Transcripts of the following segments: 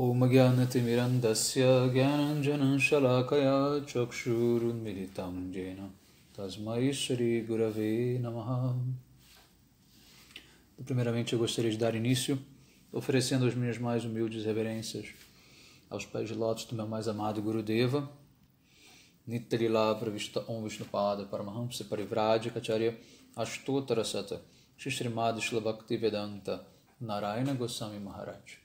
ॐ ज्ञानतिमिरन्दस्य ज्ञानञ्जनशलाकया चक्षुरुन्मिलितं येन तस्मै श्रीगुरवे नमः Primeiramente, eu gostaria de dar início oferecendo as minhas mais humildes reverências aos pés de lótus do meu mais amado Gurudeva, Nitrila Pravista Om Vishnupada Paramahamsa Parivraj Kacharya Ashtotarasata Shishrimad vedanta Narayana Goswami Maharaj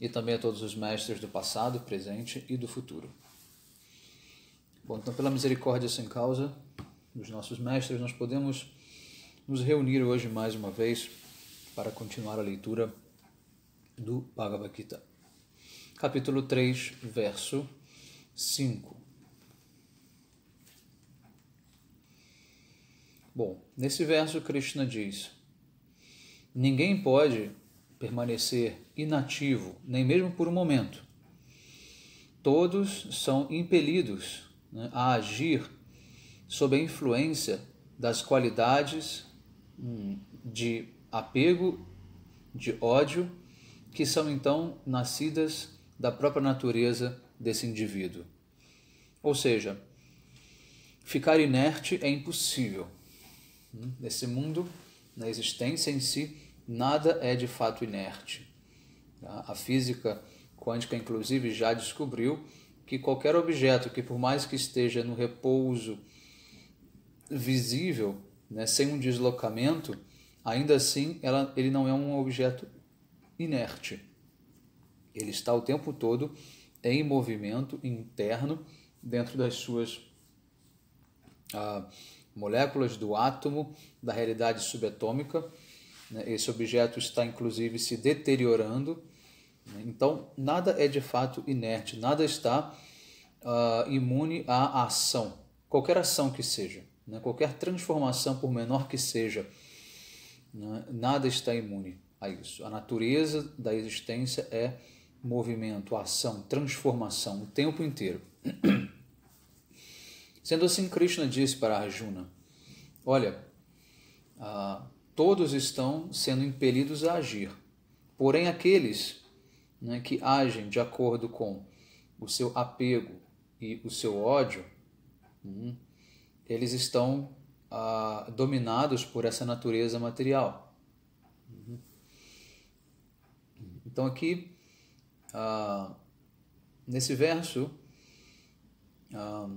e também a todos os mestres do passado, presente e do futuro. Bom, então, pela misericórdia sem causa dos nossos mestres, nós podemos nos reunir hoje mais uma vez para continuar a leitura do Bhagavad Gita. Capítulo 3, verso 5. Bom, nesse verso Krishna diz: Ninguém pode permanecer inativo, nem mesmo por um momento. Todos são impelidos né, a agir sob a influência das qualidades hum, de apego, de ódio, que são então nascidas da própria natureza desse indivíduo. Ou seja, ficar inerte é impossível. Hum, nesse mundo, na existência em si, nada é de fato inerte. Tá? A física quântica, inclusive, já descobriu que qualquer objeto que, por mais que esteja no repouso visível, né, sem um deslocamento, ainda assim ela, ele não é um objeto inerte. Ele está o tempo todo em movimento interno dentro das suas ah, moléculas do átomo, da realidade subatômica né, esse objeto está inclusive se deteriorando. Né, então, nada é de fato inerte, nada está uh, imune à ação, qualquer ação que seja, né? qualquer transformação, por menor que seja, né? nada está imune a isso. A natureza da existência é movimento, ação, transformação o tempo inteiro. Sendo assim, Krishna disse para Arjuna: Olha, uh, todos estão sendo impelidos a agir. Porém, aqueles né, que agem de acordo com o seu apego e o seu ódio, hum, eles estão ah, dominados por essa natureza material. Uhum. Então, aqui, ah, nesse verso, ah,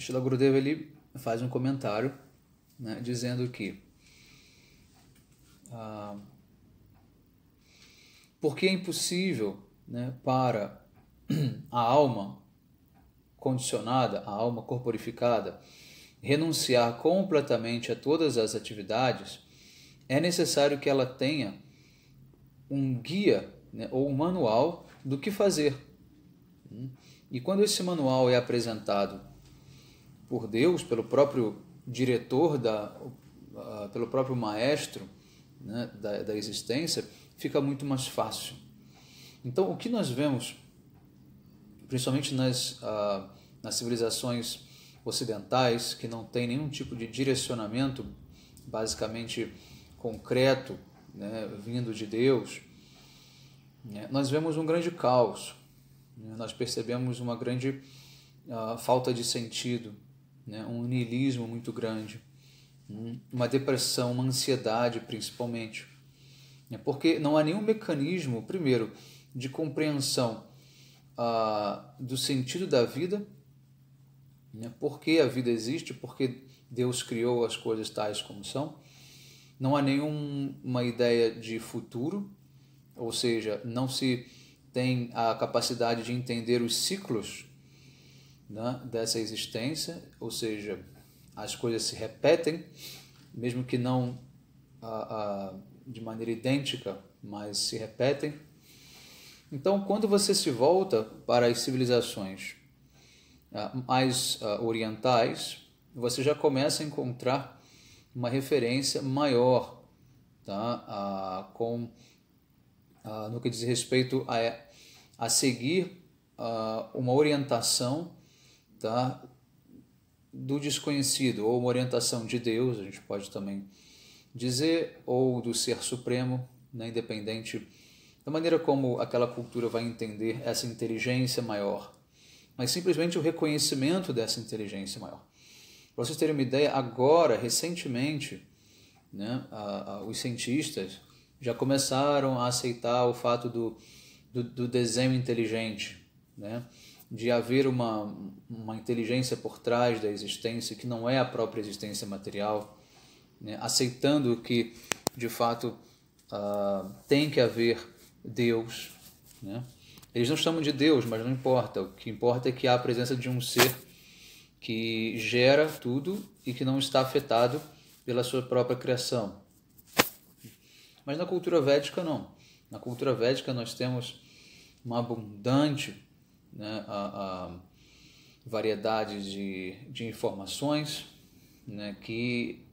Shila Gurudev ele faz um comentário né, dizendo que ah, porque é impossível né, para a alma condicionada, a alma corporificada, renunciar completamente a todas as atividades, é necessário que ela tenha um guia né, ou um manual do que fazer. Hum? E quando esse manual é apresentado por Deus, pelo próprio diretor, da, pelo próprio maestro né, da, da existência, fica muito mais fácil. Então, o que nós vemos, principalmente nas, nas civilizações ocidentais, que não tem nenhum tipo de direcionamento basicamente concreto né, vindo de Deus, né, nós vemos um grande caos, né, nós percebemos uma grande falta de sentido, né? um niilismo muito grande, uma depressão, uma ansiedade principalmente. Né, porque não há nenhum mecanismo, primeiro, de compreensão ah, do sentido da vida, né? por que a vida existe, por que Deus criou as coisas tais como são. Não há nenhuma ideia de futuro, ou seja, não se tem a capacidade de entender os ciclos né, dessa existência, ou seja, as coisas se repetem, mesmo que não ah, ah, de maneira idêntica, mas se repetem. Então, quando você se volta para as civilizações ah, mais ah, orientais, você já começa a encontrar uma referência maior tá? com, ah, no que diz respeito a, a seguir ah, uma orientação tá? do desconhecido, ou uma orientação de Deus, a gente pode também dizer, ou do Ser Supremo, né? independente da maneira como aquela cultura vai entender essa inteligência maior, mas simplesmente o reconhecimento dessa inteligência maior. Para vocês terem uma ideia, agora, recentemente, né, a, a, os cientistas já começaram a aceitar o fato do, do, do desenho inteligente. Né? de haver uma, uma inteligência por trás da existência que não é a própria existência material, né? aceitando que de fato uh, tem que haver Deus. Né? Eles não chamam de Deus, mas não importa. O que importa é que há a presença de um ser que gera tudo e que não está afetado pela sua própria criação. Mas na cultura védica, não. Na cultura védica, nós temos uma abundante né, a, a, variedade de, de informações né, que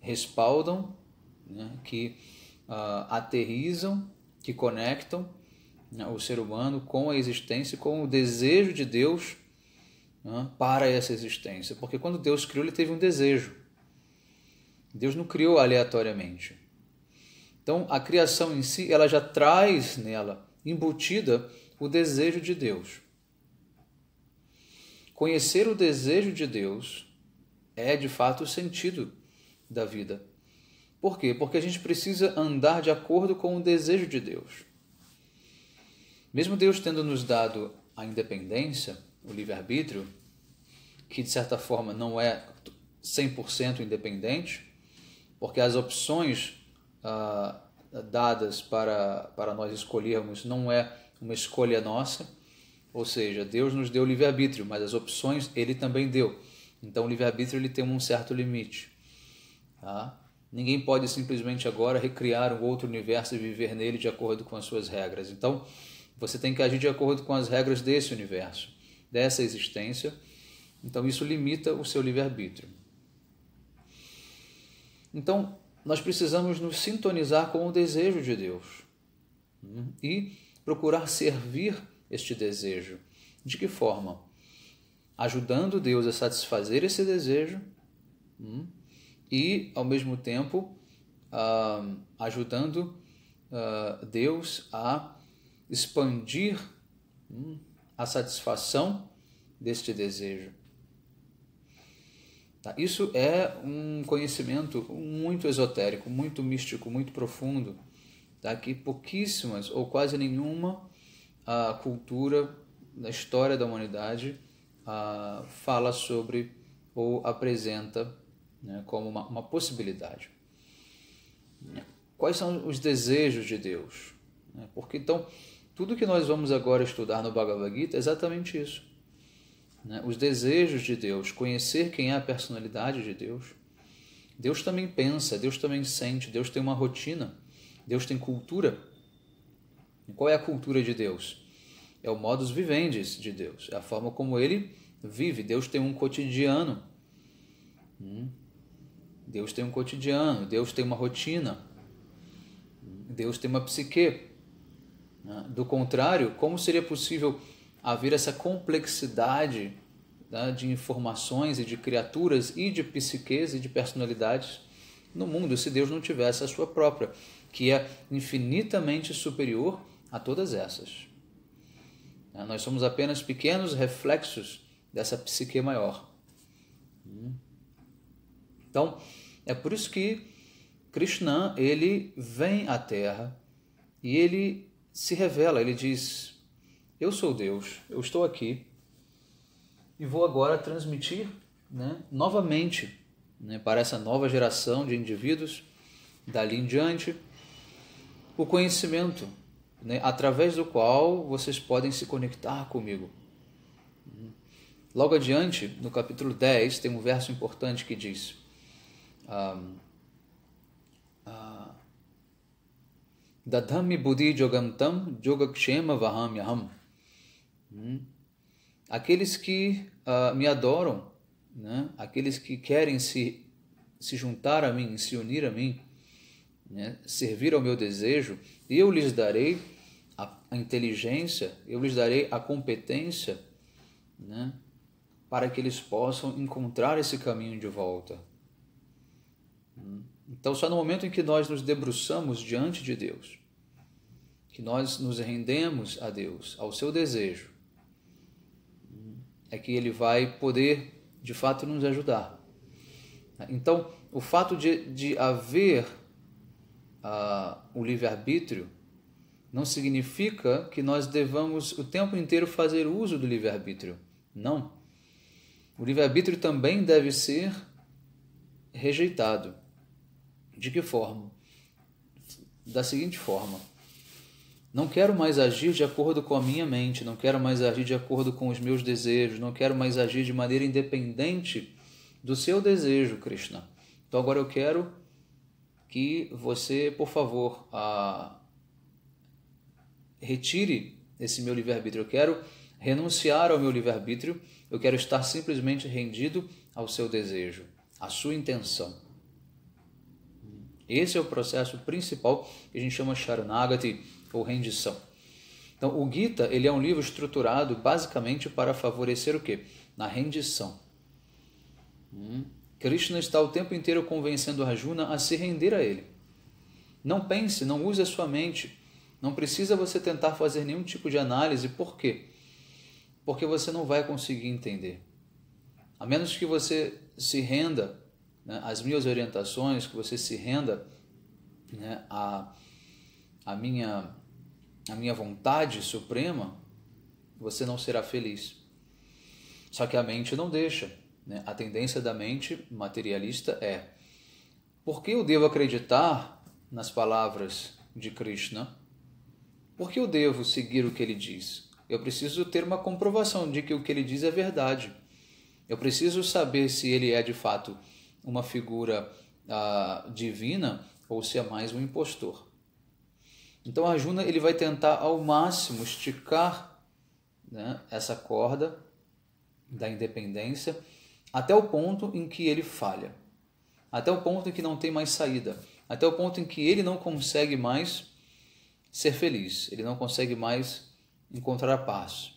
respaldam, né, que uh, aterrizam, que conectam né, o ser humano com a existência, com o desejo de Deus né, para essa existência. Porque quando Deus criou, ele teve um desejo. Deus não criou aleatoriamente. Então, a criação em si, ela já traz nela embutida o desejo de Deus. Conhecer o desejo de Deus é de fato o sentido da vida. Por quê? Porque a gente precisa andar de acordo com o desejo de Deus. Mesmo Deus tendo nos dado a independência, o livre-arbítrio, que de certa forma não é 100% independente, porque as opções ah, dadas para, para nós escolhermos não é uma escolha nossa, ou seja, Deus nos deu livre-arbítrio, mas as opções ele também deu. Então, o livre-arbítrio ele tem um certo limite. Tá? Ninguém pode simplesmente agora recriar um outro universo e viver nele de acordo com as suas regras. Então, você tem que agir de acordo com as regras desse universo, dessa existência. Então, isso limita o seu livre-arbítrio. Então, nós precisamos nos sintonizar com o desejo de Deus hum, e procurar servir este desejo. De que forma? Ajudando Deus a satisfazer esse desejo hum, e, ao mesmo tempo, ah, ajudando ah, Deus a expandir hum, a satisfação deste desejo. Tá, isso é um conhecimento muito esotérico, muito místico, muito profundo, tá? que pouquíssimas ou quase nenhuma a cultura, na história da humanidade, a, fala sobre ou apresenta né, como uma, uma possibilidade. Quais são os desejos de Deus? Né, porque então, tudo que nós vamos agora estudar no Bhagavad Gita é exatamente isso. Né? Os desejos de Deus, conhecer quem é a personalidade de Deus. Deus também pensa, Deus também sente, Deus tem uma rotina, Deus tem cultura. Qual é a cultura de Deus? É o modus vivendi de Deus, é a forma como ele vive. Deus tem um cotidiano. Hum? Deus tem um cotidiano, Deus tem uma rotina, hum? Deus tem uma psique. Né? Do contrário, como seria possível haver essa complexidade né, de informações e de criaturas e de psiques e de personalidades no mundo se Deus não tivesse a sua própria, que é infinitamente superior a todas essas. Né? Nós somos apenas pequenos reflexos dessa psique maior. Hum? Então, é por isso que Krishna, ele vem à Terra e ele se revela, ele diz: Eu sou Deus, eu estou aqui e vou agora transmitir né, novamente né, para essa nova geração de indivíduos, dali em diante, o conhecimento né, através do qual vocês podem se conectar comigo. Logo adiante, no capítulo 10, tem um verso importante que diz: ah, ah Dadhami buddhi jogantam jogakshema vaham yaham". Hum? Aqueles que ah, me adoram, né? aqueles que querem se, se juntar a mim, se unir a mim, né, servir ao meu desejo, eu lhes darei a inteligência, eu lhes darei a competência, né, para que eles possam encontrar esse caminho de volta. Hum? Então, só no momento em que nós nos debruçamos diante de Deus, que nós nos rendemos a Deus, ao seu desejo, hum, é que ele vai poder de fato nos ajudar. Então, o fato de, de haver ah, o livre-arbítrio, não significa que nós devamos o tempo inteiro fazer uso do livre-arbítrio. Não. O livre-arbítrio também deve ser rejeitado. De que forma? Da seguinte forma: não quero mais agir de acordo com a minha mente, não quero mais agir de acordo com os meus desejos, não quero mais agir de maneira independente do seu desejo, Krishna. Então agora eu quero que você, por favor, a... retire esse meu livre-arbítrio. Eu quero renunciar ao meu livre-arbítrio, eu quero estar simplesmente rendido ao seu desejo, à sua intenção. Esse é o processo principal que a gente chama Sharanagati ou rendição. Então, o Gita ele é um livro estruturado basicamente para favorecer o quê? Na rendição. Hum. Krishna está o tempo inteiro convencendo Arjuna a se render a ele. Não pense, não use a sua mente. Não precisa você tentar fazer nenhum tipo de análise. Por quê? Porque você não vai conseguir entender. A menos que você se renda né, às minhas orientações, que você se renda né, à, à, minha, à minha vontade suprema, você não será feliz. Só que a mente não deixa. Né? A tendência da mente materialista é: por que eu devo acreditar nas palavras de Krishna? Por que eu devo seguir o que ele diz? Eu preciso ter uma comprovação de que o que ele diz é verdade. Eu preciso saber se ele é de fato uma figura ah, divina ou se é mais um impostor. Então Arjuna ele vai tentar ao máximo esticar né, essa corda da independência até o ponto em que ele falha, até o ponto em que não tem mais saída, até o ponto em que ele não consegue mais ser feliz, ele não consegue mais encontrar a paz.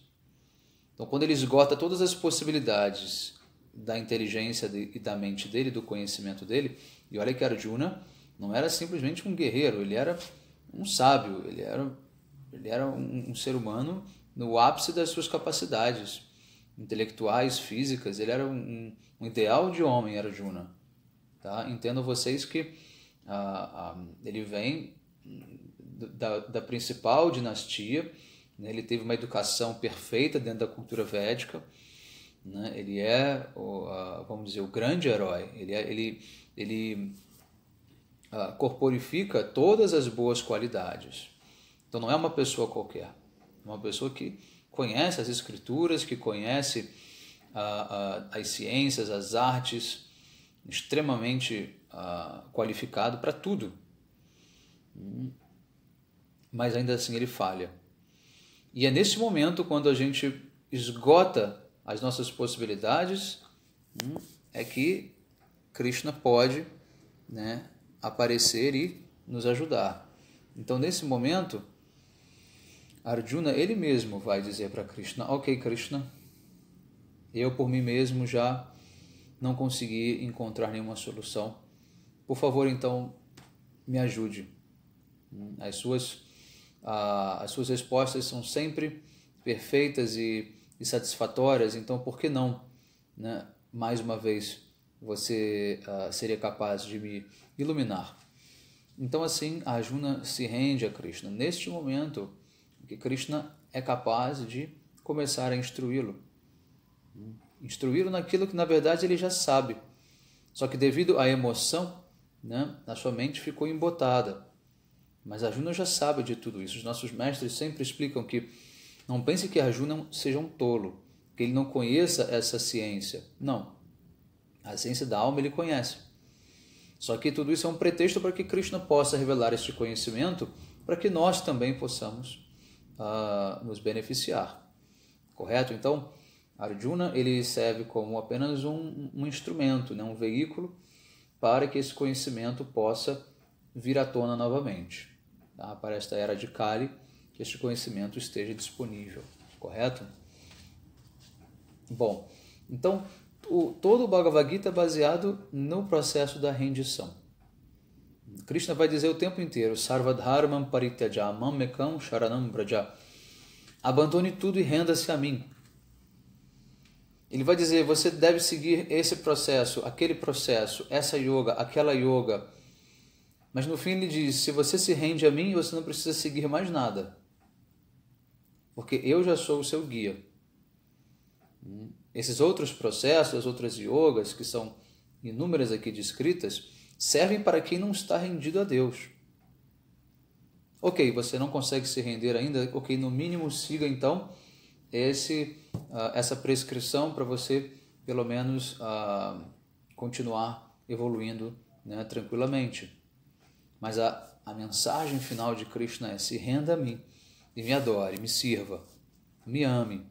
Então, quando ele esgota todas as possibilidades da inteligência e da mente dele, do conhecimento dele, e olha que Arjuna não era simplesmente um guerreiro, ele era um sábio, ele era, ele era um, um ser humano no ápice das suas capacidades intelectuais, físicas, ele era um, um ideal de homem, Arjuna. Tá? Entendo vocês que ah, ah, ele vem da, da principal dinastia, né? ele teve uma educação perfeita dentro da cultura védica, né? ele é, o, ah, vamos dizer, o grande herói, ele, é, ele, ele corporifica todas as boas qualidades. Então não é uma pessoa qualquer, é uma pessoa que conhece as escrituras, que conhece ah, ah, as ciências, as artes, extremamente ah, qualificado para tudo. Mas ainda assim ele falha. E é nesse momento quando a gente esgota as nossas possibilidades, hum, é que Krishna pode né, aparecer e nos ajudar. Então, nesse momento, Arjuna, ele mesmo vai dizer para Krishna: Ok, Krishna, eu por mim mesmo já não consegui encontrar nenhuma solução. Por favor, então, me ajude. As suas, ah, as suas respostas são sempre perfeitas e, e satisfatórias, então por que não, né? mais uma vez, você ah, seria capaz de me iluminar? Então, assim, Arjuna se rende a Krishna. Neste momento, porque Krishna é capaz de começar a instruí-lo. Instruí-lo naquilo que na verdade ele já sabe. Só que devido à emoção, né, a sua mente ficou embotada. Mas Arjuna já sabe de tudo isso. Os nossos mestres sempre explicam que não pense que Arjuna seja um tolo, que ele não conheça essa ciência. Não. A ciência da alma ele conhece. Só que tudo isso é um pretexto para que Krishna possa revelar este conhecimento, para que nós também possamos uh, nos beneficiar. Correto? Então, Arjuna ele serve como apenas um, um instrumento, né, um veículo para que esse conhecimento possa vir à tona novamente. Tá? Para esta era de Kali, que este conhecimento esteja disponível. Correto? Bom, então o, todo o Bhagavad Gita é baseado no processo da rendição. Krishna vai dizer o tempo inteiro: Sarvadharmam parityajamam mekam sharanam braja. Abandone tudo e renda-se a mim. Ele vai dizer: você deve seguir esse processo, aquele processo, essa yoga, aquela yoga. Mas no fim ele diz: se você se rende a mim, você não precisa seguir mais nada. Porque eu já sou o seu guia. Hum, esses outros processos, as outras yogas, que são inúmeras aqui descritas, servem para quem não está rendido a Deus. Ok, você não consegue se render ainda, ok, no mínimo siga então esse, uh, essa prescrição para você pelo menos uh, continuar evoluindo né, tranquilamente. Mas a, a mensagem final de Krishna é: se renda a mim e me adore, me sirva, me ame,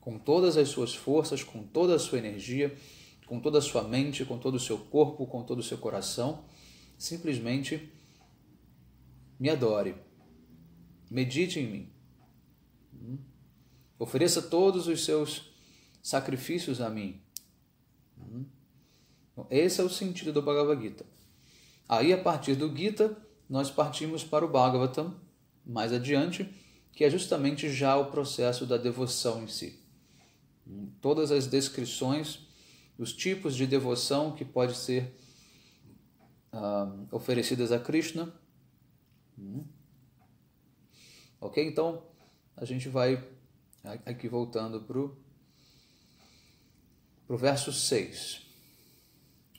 com todas as suas forças, com toda a sua energia com toda a sua mente, com todo o seu corpo, com todo o seu coração. Simplesmente me adore. Medite em mim. Hum? Ofereça todos os seus sacrifícios a mim. Hum? Esse é o sentido do Bhagavad Gita. Aí, a partir do Gita, nós partimos para o Bhagavatam, mais adiante, que é justamente já o processo da devoção em si. Hum, todas as descrições dos tipos de devoção que pode ser uh, oferecidas a Krishna. Hum. Ok? Então, a gente vai aqui voltando para o verso 6.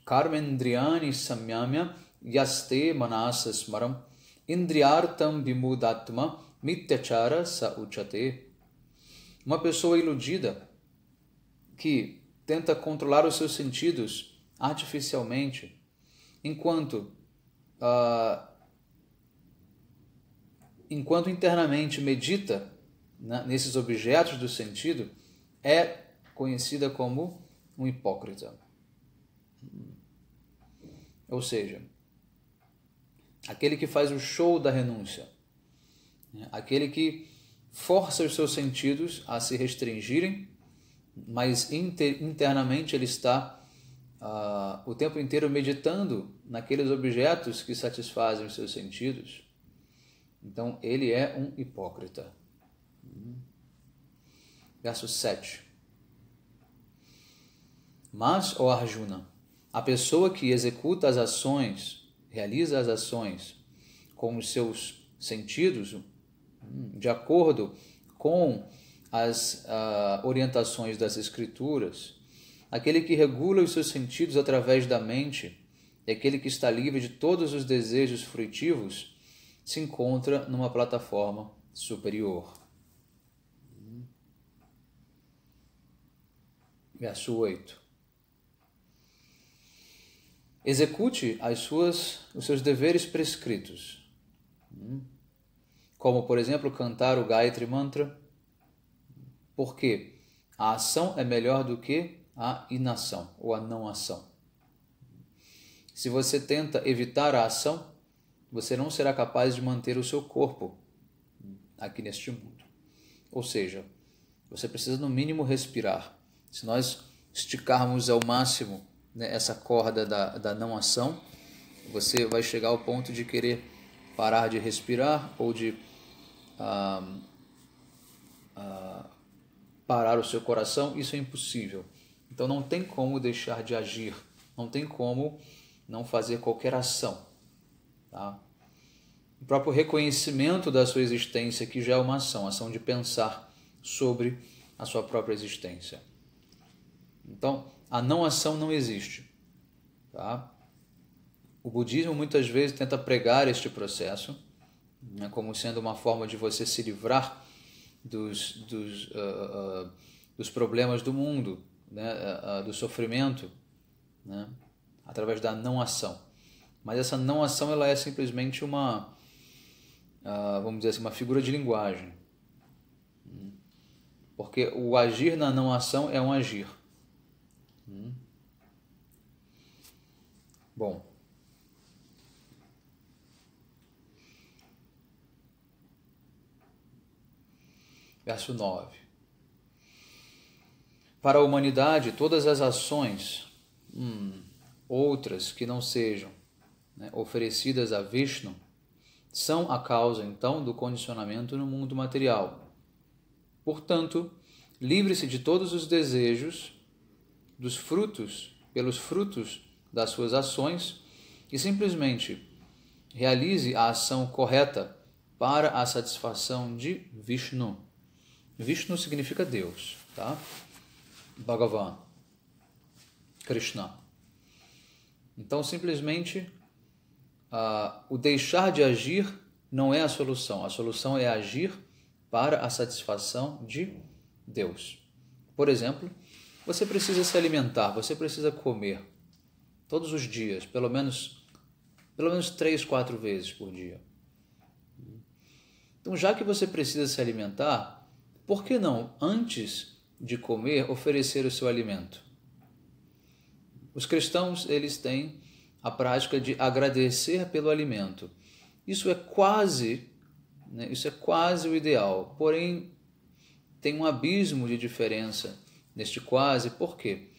Karmendriyani samyamya yaste manasa smaram indriyartam vimudatma mityachara sa uchate. Uma pessoa iludida que tenta controlar os seus sentidos artificialmente, enquanto uh, enquanto internamente medita né, nesses objetos do sentido, é conhecida como um hipócrita. Ou seja, aquele que faz o show da renúncia, né, aquele que força os seus sentidos a se restringirem mas inter, internamente ele está uh, o tempo inteiro meditando naqueles objetos que satisfazem os seus sentidos. Então ele é um hipócrita. Verso 7. Mas, ó Arjuna, a pessoa que executa as ações, realiza as ações com os seus sentidos, hum, de acordo com as uh, orientações das Escrituras, aquele que regula os seus sentidos através da mente e aquele que está livre de todos os desejos frutivos, se encontra numa plataforma superior. Verso 8. Execute as suas, os seus deveres prescritos, como, por exemplo, cantar o Gayatri Mantra porque a ação é melhor do que a inação ou a não ação. Se você tenta evitar a ação, você não será capaz de manter o seu corpo aqui neste mundo. Ou seja, você precisa no mínimo respirar. Se nós esticarmos ao máximo né, essa corda da, da não ação, você vai chegar ao ponto de querer parar de respirar ou de ah, ah, parar o seu coração, isso é impossível. Então não tem como deixar de agir, não tem como não fazer qualquer ação. Tá? O próprio reconhecimento da sua existência, que já é uma ação, ação de pensar sobre a sua própria existência. Então, a não ação não existe. Tá? O budismo muitas vezes tenta pregar este processo né, como sendo uma forma de você se livrar dos, dos, uh, uh, dos problemas do mundo, né? Uh, do sofrimento, né? através da não ação. Mas essa não ação ela é simplesmente uma, vamos dizer assim, uma figura de linguagem. Porque o agir na não ação é um agir. Hum? Bom, verso 9. Para a humanidade, todas as ações, hum, outras que não sejam né, oferecidas a Vishnu, são a causa então do condicionamento no mundo material. Portanto, livre-se de todos os desejos dos frutos, pelos frutos das suas ações e simplesmente realize a ação correta para a satisfação de Vishnu. Vishnu significa Deus, tá? Bhagavan, Krishna. Então, simplesmente, uh, o deixar de agir não é a solução. A solução é agir para a satisfação de Deus. Por exemplo, você precisa se alimentar, você precisa comer todos os dias, pelo menos pelo menos três, quatro vezes por dia. Então, já que você precisa se alimentar, por que não, antes de comer, oferecer o seu alimento? Os cristãos, eles têm a prática de agradecer pelo alimento. Isso é quase, né, isso é quase o ideal, porém tem um abismo de diferença neste quase, por quê?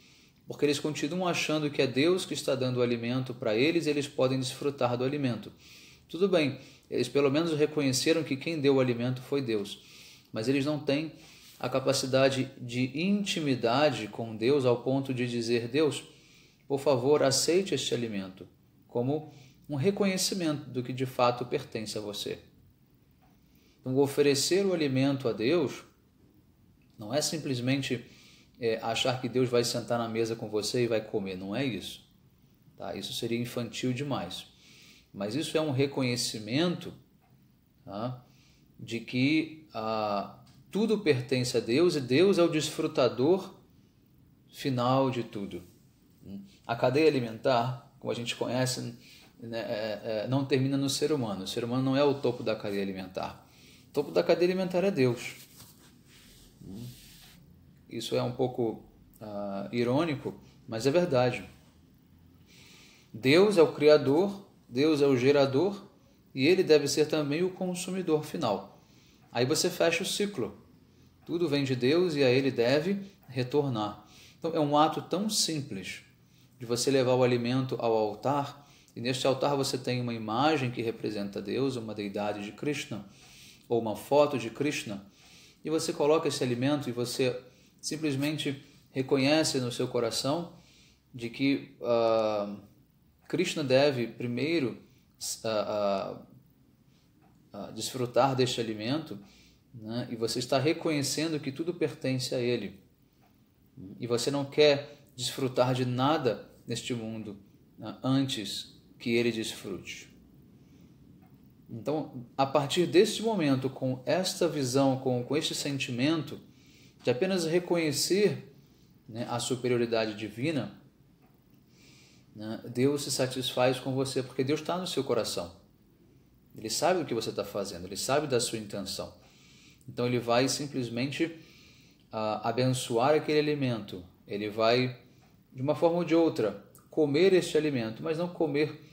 Porque eles continuam achando que é Deus que está dando o alimento para eles e eles podem desfrutar do alimento. Tudo bem, eles pelo menos reconheceram que quem deu o alimento foi Deus mas eles não têm a capacidade de intimidade com Deus ao ponto de dizer: Deus, por favor, aceite este alimento, como um reconhecimento do que de fato pertence a você. Então, oferecer o alimento a Deus não é simplesmente é, achar que Deus vai sentar na mesa com você e vai comer, não é isso. Tá? Isso seria infantil demais. Mas isso é um reconhecimento tá? de que ah, tudo pertence a Deus e Deus é o desfrutador final de tudo. A cadeia alimentar, como a gente conhece, né, é, é, não termina no ser humano. O ser humano não é o topo da cadeia alimentar. O topo da cadeia alimentar é Deus. Isso é um pouco ah, irônico, mas é verdade. Deus é o Criador, Deus é o gerador e ele deve ser também o consumidor final. Aí você fecha o ciclo. Tudo vem de Deus e a ele deve retornar. Então é um ato tão simples de você levar o alimento ao altar, e neste altar você tem uma imagem que representa Deus, uma deidade de Krishna, ou uma foto de Krishna, e você coloca esse alimento e você simplesmente reconhece no seu coração de que uh, Krishna deve primeiro desfrutar deste alimento, né? e você está reconhecendo que tudo pertence a Ele, e você não quer desfrutar de nada neste mundo né? antes que Ele desfrute. Então, a partir deste momento, com esta visão, com, com este sentimento de apenas reconhecer né, a superioridade divina, né? Deus se satisfaz com você porque Deus está no seu coração. Ele sabe o que você está fazendo, ele sabe da sua intenção. Então ele vai simplesmente uh, abençoar aquele alimento. Ele vai, de uma forma ou de outra, comer este alimento, mas não comer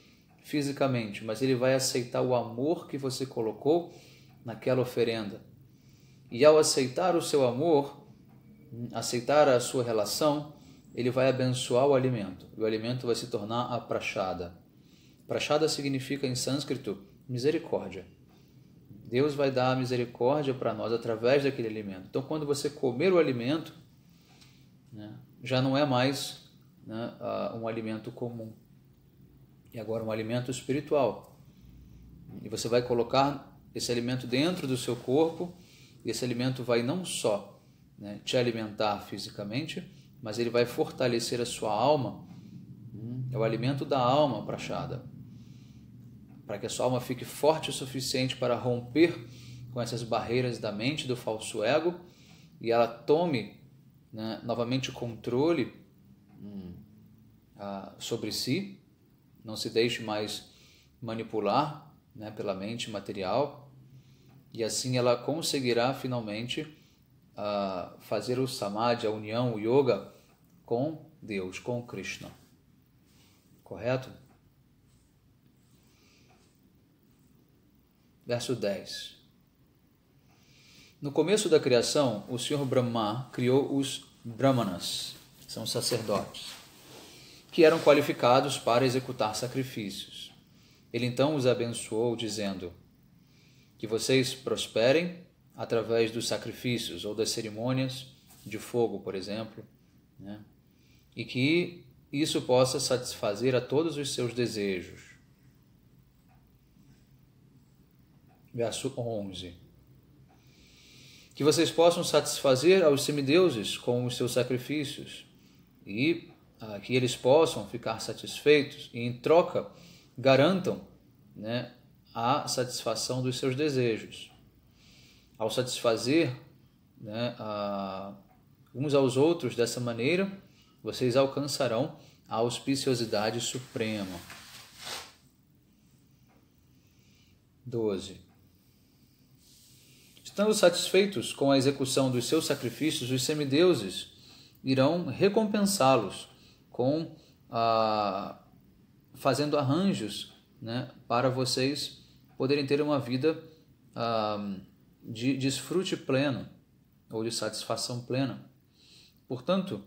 fisicamente, mas ele vai aceitar o amor que você colocou naquela oferenda. E ao aceitar o seu amor, aceitar a sua relação, ele vai abençoar o alimento. E o alimento vai se tornar a prachada. Prachada significa em sânscrito misericórdia. Deus vai dar a misericórdia para nós através daquele alimento. Então, quando você comer o alimento, né, já não é mais né, um alimento comum. E agora um alimento espiritual. E você vai colocar esse alimento dentro do seu corpo, e esse alimento vai não só né, te alimentar fisicamente, mas ele vai fortalecer a sua alma. Hum, é o alimento da alma, Prachada. Para que a sua alma fique forte o suficiente para romper com essas barreiras da mente, do falso ego, e ela tome né, novamente o controle hum, sobre si, não se deixe mais manipular né, pela mente material, e assim ela conseguirá finalmente a, fazer o samadhi, a união, o yoga com Deus, com Krishna. Correto? Verso 10. No começo da criação, o Senhor Brahma criou os Brahmanas, são sacerdotes, que eram qualificados para executar sacrifícios. Ele então os abençoou, dizendo: Que vocês prosperem através dos sacrifícios ou das cerimônias de fogo, por exemplo, né? e que isso possa satisfazer a todos os seus desejos. Verso 11. Que vocês possam satisfazer aos semideuses com os seus sacrifícios e ah, que eles possam ficar satisfeitos e, em troca, garantam né, a satisfação dos seus desejos. Ao satisfazer né, a, uns aos outros dessa maneira, vocês alcançarão a auspiciosidade suprema. 12. Estando satisfeitos com a execução dos seus sacrifícios, os semideuses irão recompensá-los com ah, fazendo arranjos né, para vocês poderem ter uma vida ah, de desfrute pleno ou de satisfação plena. Portanto,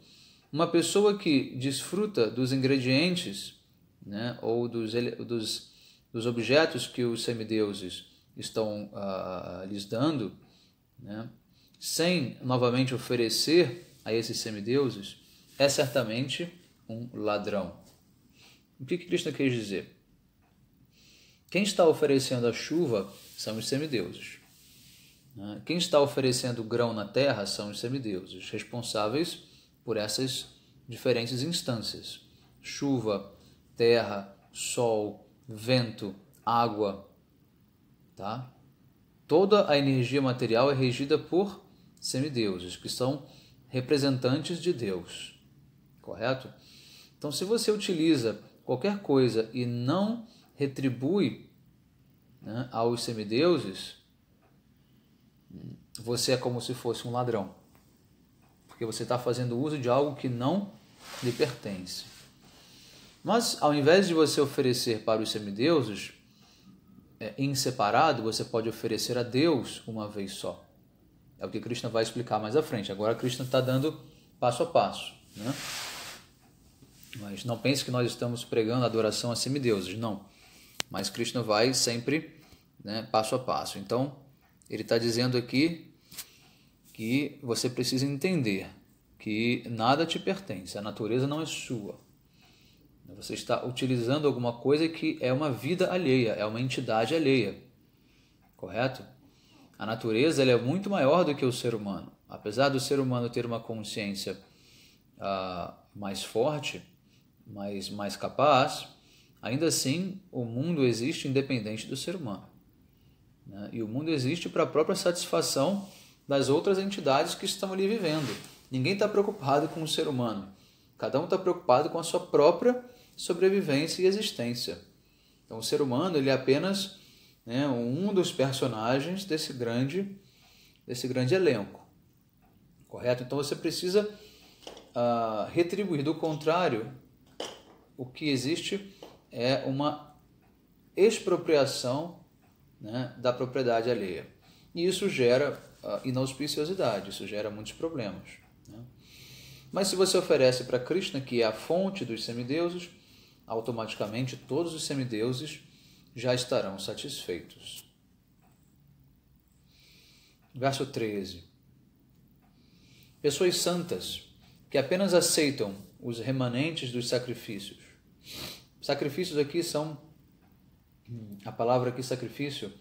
uma pessoa que desfruta dos ingredientes né, ou dos, dos, dos objetos que os semideuses estão ah, lhes dando, né, sem novamente oferecer a esses semideuses, é certamente um ladrão. O que Cristo quis dizer? Quem está oferecendo a chuva são os semideuses. Né? Quem está oferecendo grão na terra são os semideuses, responsáveis por essas diferentes instâncias: chuva, terra, sol, vento, água, tá? Toda a energia material é regida por semideuses, que são representantes de Deus. Correto? Então, se você utiliza qualquer coisa e não retribui né, aos semideuses, você é como se fosse um ladrão porque você está fazendo uso de algo que não lhe pertence. Mas, ao invés de você oferecer para os semideuses é, em separado, você pode oferecer a Deus uma vez só. É o que Krishna vai explicar mais à frente. Agora, Krishna está dando passo a passo. Né? Mas não pense que nós estamos pregando adoração a semideuses, não. Mas Krishna vai sempre né, passo a passo. Então, ele está dizendo aqui que você precisa entender que nada te pertence, a natureza não é sua. Você está utilizando alguma coisa que é uma vida alheia, é uma entidade alheia. Correto? A natureza é muito maior do que o ser humano. Apesar do ser humano ter uma consciência uh, mais forte, mais, mais capaz, ainda assim o mundo existe independente do ser humano. Né? E o mundo existe para a própria satisfação das outras entidades que estão ali vivendo. Ninguém está preocupado com o ser humano. Cada um está preocupado com a sua própria sobrevivência e existência. Então, o ser humano ele é apenas né, um dos personagens desse grande, desse grande elenco. Correto? Então, você precisa uh, retribuir. Do contrário, o que existe é uma expropriação né, da propriedade alheia. E isso gera ah, inauspiciosidade, isso gera muitos problemas. Né? Mas se você oferece para Krishna, que é a fonte dos semideuses, automaticamente todos os semideuses já estarão satisfeitos. Verso 13. Pessoas santas que apenas aceitam os remanentes dos sacrifícios. Sacrifícios aqui são. Hum, a palavra aqui, sacrifício,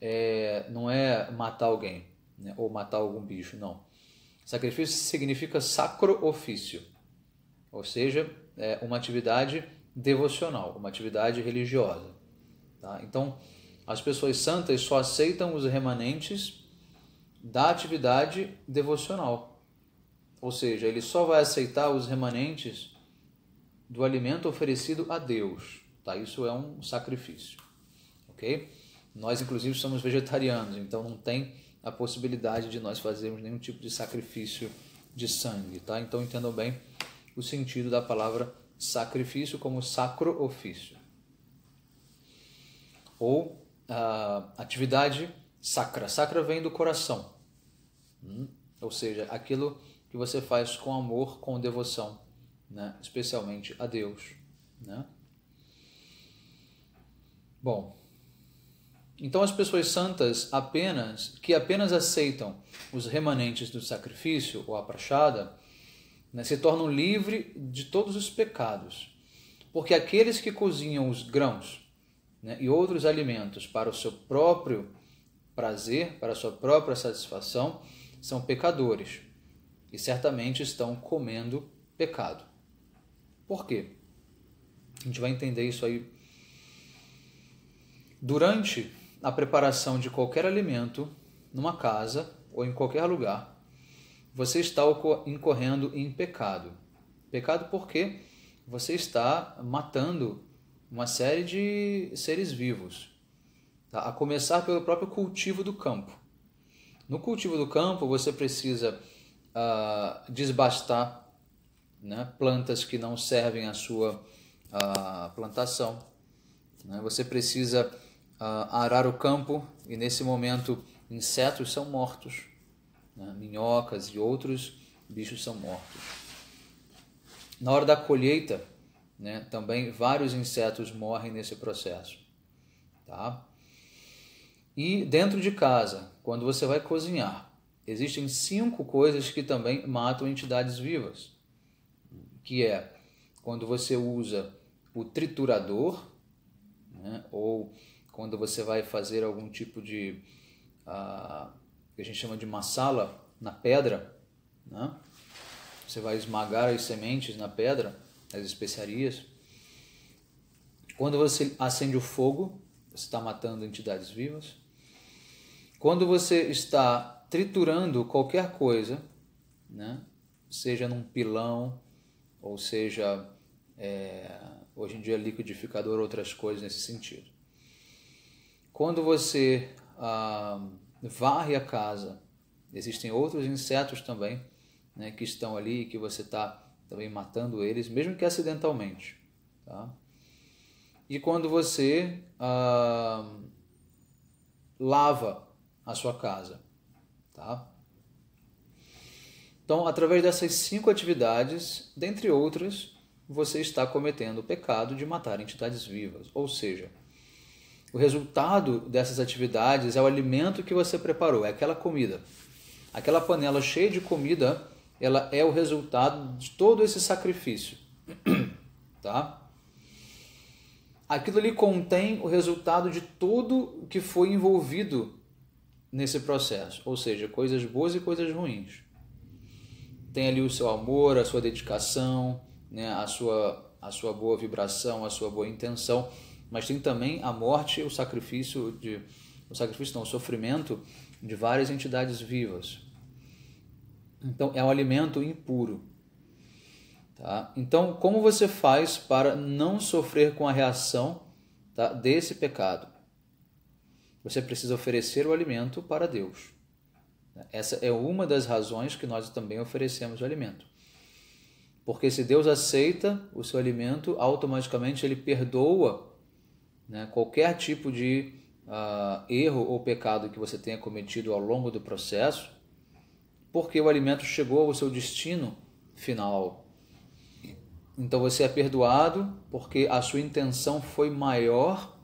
é, não é matar alguém né? ou matar algum bicho, não. Sacrifício significa sacro ofício, ou seja, é uma atividade devocional, uma atividade religiosa. Tá? Então, as pessoas santas só aceitam os remanentes da atividade devocional. Ou seja, ele só vai aceitar os remanentes do alimento oferecido a Deus. Tá? Isso é um sacrifício. Ok? Nós, inclusive, somos vegetarianos, então não tem a possibilidade de nós fazermos nenhum tipo de sacrifício de sangue, tá? Então entendam bem o sentido da palavra sacrifício como sacro ofício ou a atividade sacra. Sacra vem do coração, hum? ou seja, aquilo que você faz com amor, com devoção, né? especialmente a Deus. Né? Bom, então as pessoas santas apenas que apenas aceitam os remanentes do sacrifício ou a prachada né, se tornam livres de todos os pecados, porque aqueles que cozinham os grãos né, e outros alimentos para o seu próprio prazer, para a sua própria satisfação, são pecadores e certamente estão comendo pecado. Por quê? A gente vai entender isso aí durante a preparação de qualquer alimento numa casa ou em qualquer lugar, você está incorrendo em pecado. Pecado porque você está matando uma série de seres vivos, tá? a começar pelo próprio cultivo do campo. No cultivo do campo, você precisa uh, desbastar né? plantas que não servem à sua uh, plantação. Né? Você precisa ah, arar o campo e nesse momento insetos são mortos, né? minhocas e outros bichos são mortos. Na hora da colheita, né, também vários insetos morrem nesse processo. Tá? E dentro de casa, quando você vai cozinhar, existem cinco coisas que também matam entidades vivas, que é quando você usa o triturador né, ou quando você vai fazer algum tipo de uh, que a gente chama de massala na pedra, né? você vai esmagar as sementes na pedra, as especiarias. Quando você acende o fogo, você está matando entidades vivas. Quando você está triturando qualquer coisa, né? seja num pilão, ou seja, é, hoje em dia liquidificador, outras coisas nesse sentido. Quando você ah, varre a casa, existem outros insetos também né, que estão ali e que você está também matando eles, mesmo que acidentalmente. Tá? E quando você ah, lava a sua casa, tá? Então, através dessas cinco atividades, dentre outras, você está cometendo o pecado de matar entidades vivas. Ou seja, o resultado dessas atividades é o alimento que você preparou, é aquela comida. Aquela panela cheia de comida, ela é o resultado de todo esse sacrifício, tá? Aquilo ali contém o resultado de tudo que foi envolvido nesse processo, ou seja, coisas boas e coisas ruins. Tem ali o seu amor, a sua dedicação, né, a sua a sua boa vibração, a sua boa intenção mas tem também a morte, o sacrifício de o sacrifício não, o sofrimento de várias entidades vivas. Então é um alimento impuro. Tá? Então como você faz para não sofrer com a reação tá, desse pecado? Você precisa oferecer o alimento para Deus. Essa é uma das razões que nós também oferecemos o alimento. Porque se Deus aceita o seu alimento, automaticamente ele perdoa né? Qualquer tipo de uh, erro ou pecado que você tenha cometido ao longo do processo, porque o alimento chegou ao seu destino final. Então você é perdoado porque a sua intenção foi maior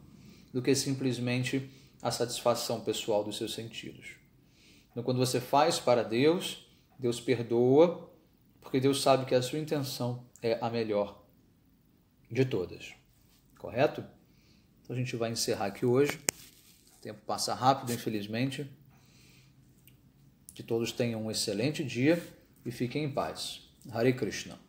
do que simplesmente a satisfação pessoal dos seus sentidos. Então, quando você faz para Deus, Deus perdoa, porque Deus sabe que a sua intenção é a melhor de todas. Correto? Então a gente vai encerrar aqui hoje. O tempo passa rápido, infelizmente. Que todos tenham um excelente dia e fiquem em paz. Hare Krishna.